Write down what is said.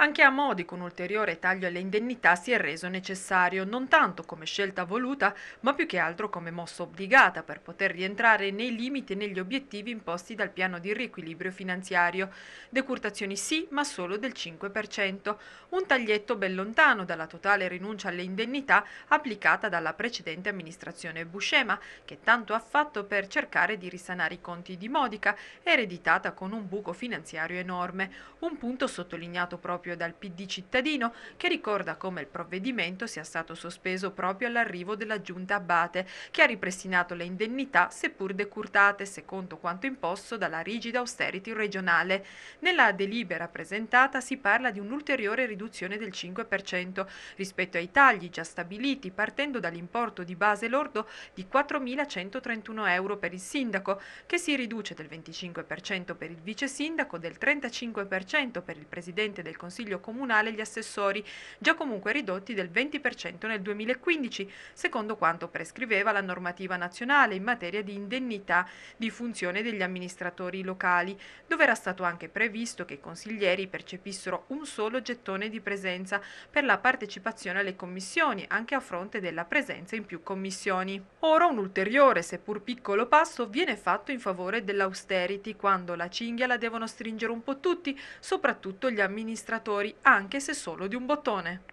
Anche a Modico un ulteriore taglio alle indennità si è reso necessario, non tanto come scelta voluta, ma più che altro come mossa obbligata per poter rientrare nei limiti e negli obiettivi imposti dal piano di riequilibrio finanziario. Decurtazioni sì, ma solo del 5%, un taglietto ben lontano dalla totale rinuncia alle indennità applicata dalla precedente amministrazione Buscema, che tanto ha fatto per cercare di risanare i conti di Modica, ereditata con un buco finanziario enorme, un punto sottolineato proprio proprio dal PD cittadino, che ricorda come il provvedimento sia stato sospeso proprio all'arrivo della giunta Abate, che ha ripristinato le indennità seppur decurtate secondo quanto imposto dalla rigida austerity regionale. Nella delibera presentata si parla di un'ulteriore riduzione del 5% rispetto ai tagli già stabiliti partendo dall'importo di base lordo di 4.131 euro per il sindaco, che si riduce del 25% per il vice sindaco, del 35% per il presidente del Consiglio Consiglio Comunale gli assessori, già comunque ridotti del 20% nel 2015, secondo quanto prescriveva la normativa nazionale in materia di indennità di funzione degli amministratori locali, dove era stato anche previsto che i consiglieri percepissero un solo gettone di presenza per la partecipazione alle commissioni, anche a fronte della presenza in più commissioni. Ora un ulteriore, seppur piccolo passo, viene fatto in favore dell'austerity, quando la cinghia la devono stringere un po' tutti, soprattutto gli amministratori giocatori anche se solo di un bottone.